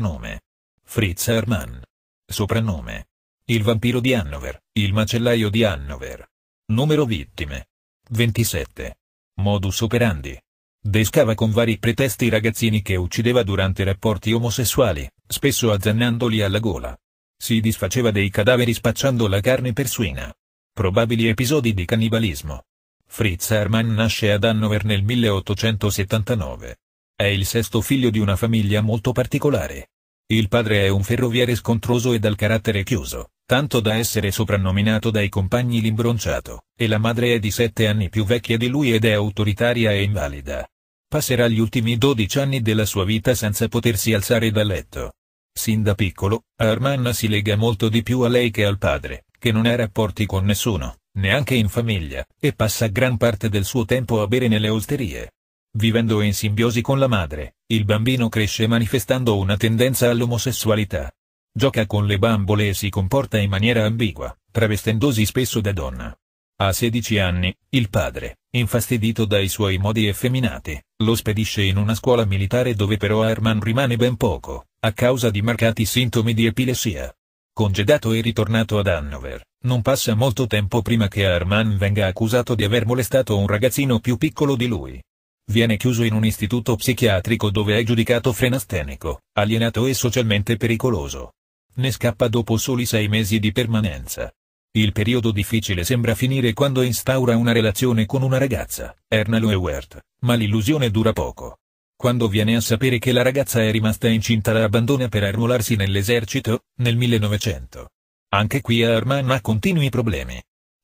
Nome. Fritz Hermann. Soprannome. Il vampiro di Hannover, il macellaio di Hannover. Numero vittime. 27. Modus operandi. Descava con vari pretesti i ragazzini che uccideva durante rapporti omosessuali, spesso azzannandoli alla gola. Si disfaceva dei cadaveri spacciando la carne per suina. Probabili episodi di cannibalismo. Fritz Hermann nasce ad Hannover nel 1879. È il sesto figlio di una famiglia molto particolare. Il padre è un ferroviere scontroso e dal carattere chiuso, tanto da essere soprannominato dai compagni l'imbronciato, e la madre è di sette anni più vecchia di lui ed è autoritaria e invalida. Passerà gli ultimi dodici anni della sua vita senza potersi alzare dal letto. Sin da piccolo, Arman si lega molto di più a lei che al padre, che non ha rapporti con nessuno, neanche in famiglia, e passa gran parte del suo tempo a bere nelle osterie. Vivendo in simbiosi con la madre, il bambino cresce manifestando una tendenza all'omosessualità. Gioca con le bambole e si comporta in maniera ambigua, travestendosi spesso da donna. A 16 anni, il padre, infastidito dai suoi modi effeminati, lo spedisce in una scuola militare dove però Herman rimane ben poco, a causa di marcati sintomi di epilessia. Congedato e ritornato ad Hannover, non passa molto tempo prima che Herman venga accusato di aver molestato un ragazzino più piccolo di lui viene chiuso in un istituto psichiatrico dove è giudicato frenastenico, alienato e socialmente pericoloso. Ne scappa dopo soli sei mesi di permanenza. Il periodo difficile sembra finire quando instaura una relazione con una ragazza, Erna Loewert, ma l'illusione dura poco. Quando viene a sapere che la ragazza è rimasta incinta la abbandona per arruolarsi nell'esercito, nel 1900. Anche qui Arman ha continui problemi.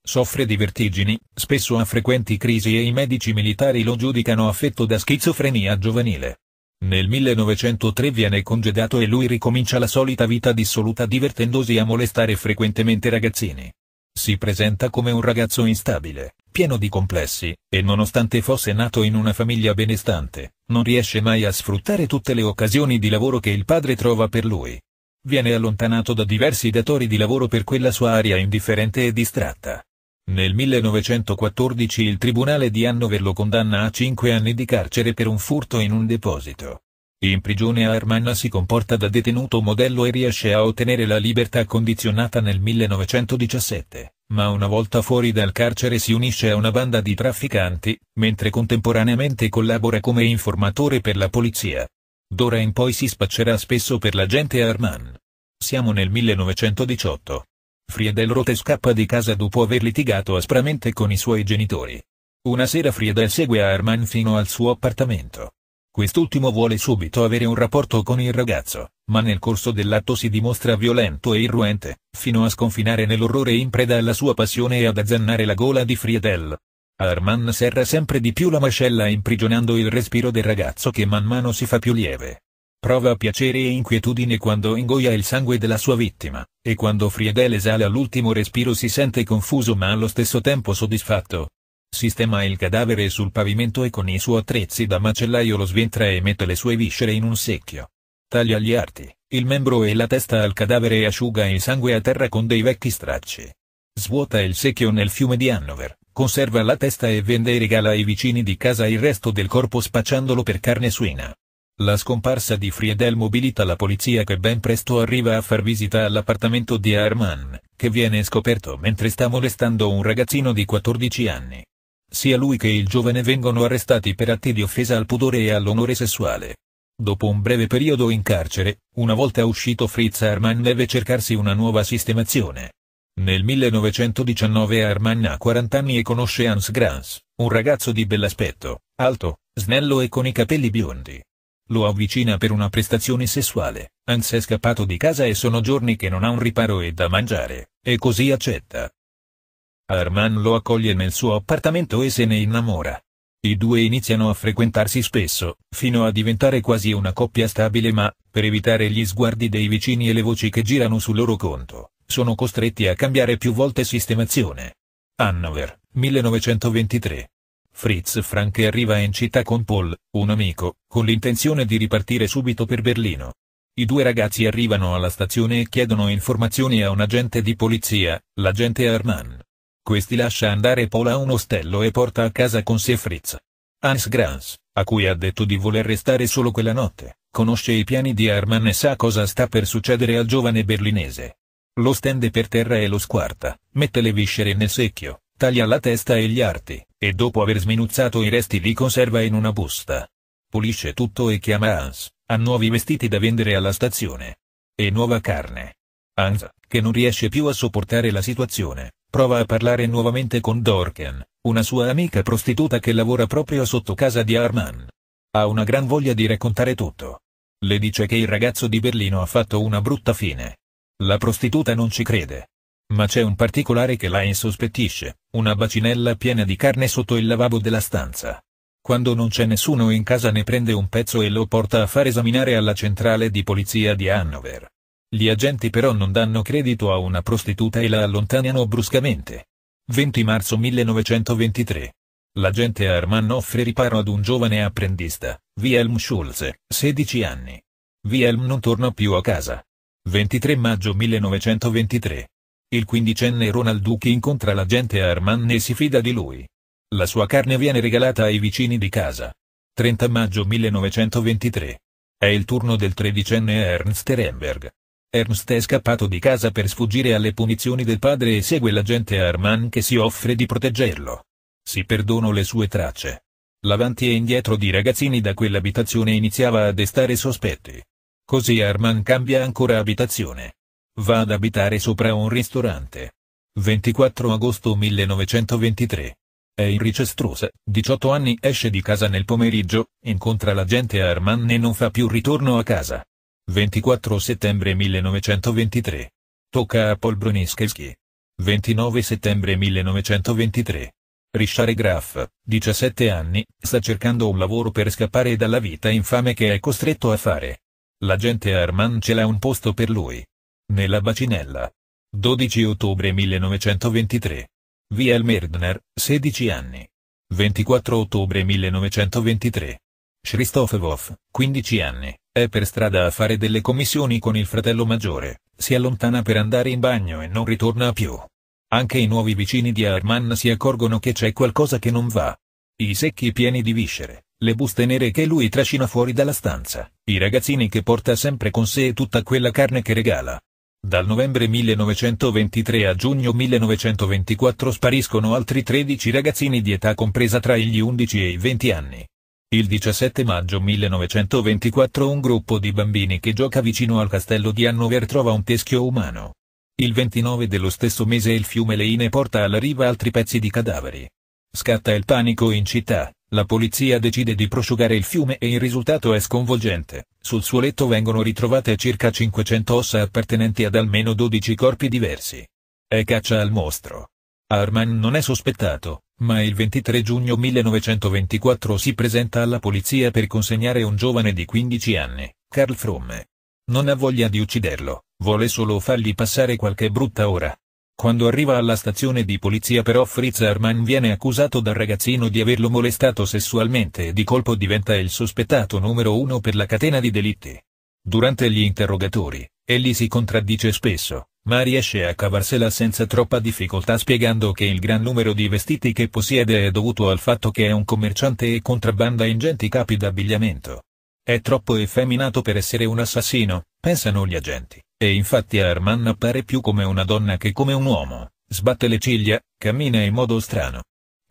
Soffre di vertigini, spesso ha frequenti crisi e i medici militari lo giudicano affetto da schizofrenia giovanile. Nel 1903 viene congedato e lui ricomincia la solita vita dissoluta divertendosi a molestare frequentemente ragazzini. Si presenta come un ragazzo instabile, pieno di complessi, e nonostante fosse nato in una famiglia benestante, non riesce mai a sfruttare tutte le occasioni di lavoro che il padre trova per lui. Viene allontanato da diversi datori di lavoro per quella sua aria indifferente e distratta. Nel 1914 il tribunale di Hannover lo condanna a 5 anni di carcere per un furto in un deposito. In prigione Armanna si comporta da detenuto modello e riesce a ottenere la libertà condizionata nel 1917, ma una volta fuori dal carcere si unisce a una banda di trafficanti, mentre contemporaneamente collabora come informatore per la polizia. D'ora in poi si spaccerà spesso per l'agente Arman. Siamo nel 1918. Friedel Rote scappa di casa dopo aver litigato aspramente con i suoi genitori. Una sera Friedel segue Arman fino al suo appartamento. Quest'ultimo vuole subito avere un rapporto con il ragazzo, ma nel corso dell'atto si dimostra violento e irruente, fino a sconfinare nell'orrore in preda alla sua passione e ad azzannare la gola di Friedel. Arman serra sempre di più la mascella imprigionando il respiro del ragazzo che man mano si fa più lieve. Prova piacere e inquietudine quando ingoia il sangue della sua vittima, e quando Friedel esala l'ultimo respiro si sente confuso ma allo stesso tempo soddisfatto. Sistema il cadavere sul pavimento e con i suoi attrezzi da macellaio lo sventra e mette le sue viscere in un secchio. Taglia gli arti, il membro e la testa al cadavere e asciuga il sangue a terra con dei vecchi stracci. Svuota il secchio nel fiume di Hannover, conserva la testa e vende e regala ai vicini di casa il resto del corpo spacciandolo per carne suina. La scomparsa di Friedel mobilita la polizia che ben presto arriva a far visita all'appartamento di Herman, che viene scoperto mentre sta molestando un ragazzino di 14 anni. Sia lui che il giovane vengono arrestati per atti di offesa al pudore e all'onore sessuale. Dopo un breve periodo in carcere, una volta uscito Fritz Herman deve cercarsi una nuova sistemazione. Nel 1919 Herman ha 40 anni e conosce Hans Grans, un ragazzo di bell'aspetto, alto, snello e con i capelli biondi. Lo avvicina per una prestazione sessuale, Hans è scappato di casa e sono giorni che non ha un riparo e da mangiare, e così accetta. Armand lo accoglie nel suo appartamento e se ne innamora. I due iniziano a frequentarsi spesso, fino a diventare quasi una coppia stabile ma, per evitare gli sguardi dei vicini e le voci che girano sul loro conto, sono costretti a cambiare più volte sistemazione. Hannover, 1923 Fritz Frank arriva in città con Paul, un amico, con l'intenzione di ripartire subito per Berlino. I due ragazzi arrivano alla stazione e chiedono informazioni a un agente di polizia, l'agente Arman. Questi lascia andare Paul a un ostello e porta a casa con sé Fritz. Hans Grans, a cui ha detto di voler restare solo quella notte, conosce i piani di Arman e sa cosa sta per succedere al giovane berlinese. Lo stende per terra e lo squarta, mette le viscere nel secchio, taglia la testa e gli arti, e dopo aver sminuzzato i resti li conserva in una busta. Pulisce tutto e chiama Hans, ha nuovi vestiti da vendere alla stazione. E nuova carne. Hans, che non riesce più a sopportare la situazione, prova a parlare nuovamente con Dorken, una sua amica prostituta che lavora proprio sotto casa di Arman. Ha una gran voglia di raccontare tutto. Le dice che il ragazzo di Berlino ha fatto una brutta fine. La prostituta non ci crede. Ma c'è un particolare che la insospettisce, una bacinella piena di carne sotto il lavabo della stanza. Quando non c'è nessuno in casa ne prende un pezzo e lo porta a far esaminare alla centrale di polizia di Hannover. Gli agenti però non danno credito a una prostituta e la allontanano bruscamente. 20 marzo 1923. L'agente Arman offre riparo ad un giovane apprendista, Wilhelm Schulze, 16 anni. Wilhelm non torna più a casa. 23 maggio 1923. Il quindicenne Ronald Duke incontra l'agente Armand e si fida di lui. La sua carne viene regalata ai vicini di casa. 30 maggio 1923. È il turno del tredicenne Ernst Remberg. Ernst è scappato di casa per sfuggire alle punizioni del padre e segue l'agente Herman che si offre di proteggerlo. Si perdono le sue tracce. L'avanti e indietro di ragazzini da quell'abitazione iniziava a destare sospetti. Così Herman cambia ancora abitazione. Va ad abitare sopra un ristorante. 24 agosto 1923. Heinrich Strauss, 18 anni, esce di casa nel pomeriggio, incontra la gente a Arman e non fa più ritorno a casa. 24 settembre 1923. Tocca a Paul Bronischelski. 29 settembre 1923. Richard Graff, 17 anni, sta cercando un lavoro per scappare dalla vita infame che è costretto a fare. La gente a Arman ce l'ha un posto per lui nella bacinella. 12 ottobre 1923. V.L. Merdner, 16 anni. 24 ottobre 1923. Wolf, 15 anni, è per strada a fare delle commissioni con il fratello maggiore, si allontana per andare in bagno e non ritorna più. Anche i nuovi vicini di Arman si accorgono che c'è qualcosa che non va. I secchi pieni di viscere, le buste nere che lui trascina fuori dalla stanza, i ragazzini che porta sempre con sé e tutta quella carne che regala. Dal novembre 1923 a giugno 1924 spariscono altri 13 ragazzini di età compresa tra gli 11 e i 20 anni. Il 17 maggio 1924 un gruppo di bambini che gioca vicino al castello di Hannover trova un teschio umano. Il 29 dello stesso mese il fiume Leine porta alla riva altri pezzi di cadaveri. Scatta il panico in città, la polizia decide di prosciugare il fiume e il risultato è sconvolgente, sul suo letto vengono ritrovate circa 500 ossa appartenenti ad almeno 12 corpi diversi. È caccia al mostro. Arman non è sospettato, ma il 23 giugno 1924 si presenta alla polizia per consegnare un giovane di 15 anni, Carl Fromme. Non ha voglia di ucciderlo, vuole solo fargli passare qualche brutta ora. Quando arriva alla stazione di polizia però Fritz Herman viene accusato dal ragazzino di averlo molestato sessualmente e di colpo diventa il sospettato numero uno per la catena di delitti. Durante gli interrogatori, egli si contraddice spesso, ma riesce a cavarsela senza troppa difficoltà spiegando che il gran numero di vestiti che possiede è dovuto al fatto che è un commerciante e contrabbanda ingenti capi d'abbigliamento. È troppo effeminato per essere un assassino, pensano gli agenti. E infatti Herman appare più come una donna che come un uomo, sbatte le ciglia, cammina in modo strano.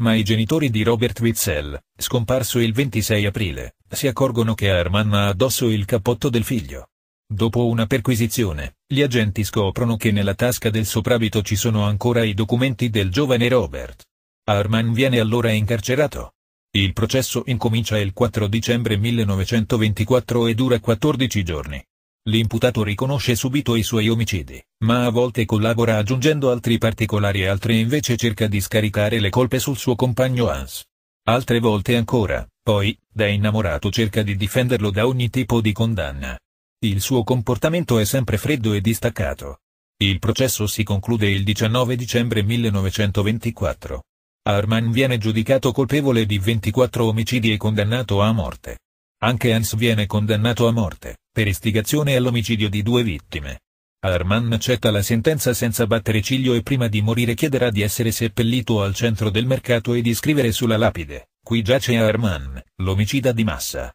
Ma i genitori di Robert Witzel, scomparso il 26 aprile, si accorgono che Herman ha addosso il cappotto del figlio. Dopo una perquisizione, gli agenti scoprono che nella tasca del soprabito ci sono ancora i documenti del giovane Robert. Arman viene allora incarcerato. Il processo incomincia il 4 dicembre 1924 e dura 14 giorni. L'imputato riconosce subito i suoi omicidi, ma a volte collabora aggiungendo altri particolari e altre invece cerca di scaricare le colpe sul suo compagno Hans. Altre volte ancora, poi, da innamorato cerca di difenderlo da ogni tipo di condanna. Il suo comportamento è sempre freddo e distaccato. Il processo si conclude il 19 dicembre 1924. Arman viene giudicato colpevole di 24 omicidi e condannato a morte. Anche Hans viene condannato a morte, per istigazione all'omicidio di due vittime. Arman accetta la sentenza senza battere ciglio e prima di morire chiederà di essere seppellito al centro del mercato e di scrivere sulla lapide, qui giace Arman, l'omicida di massa.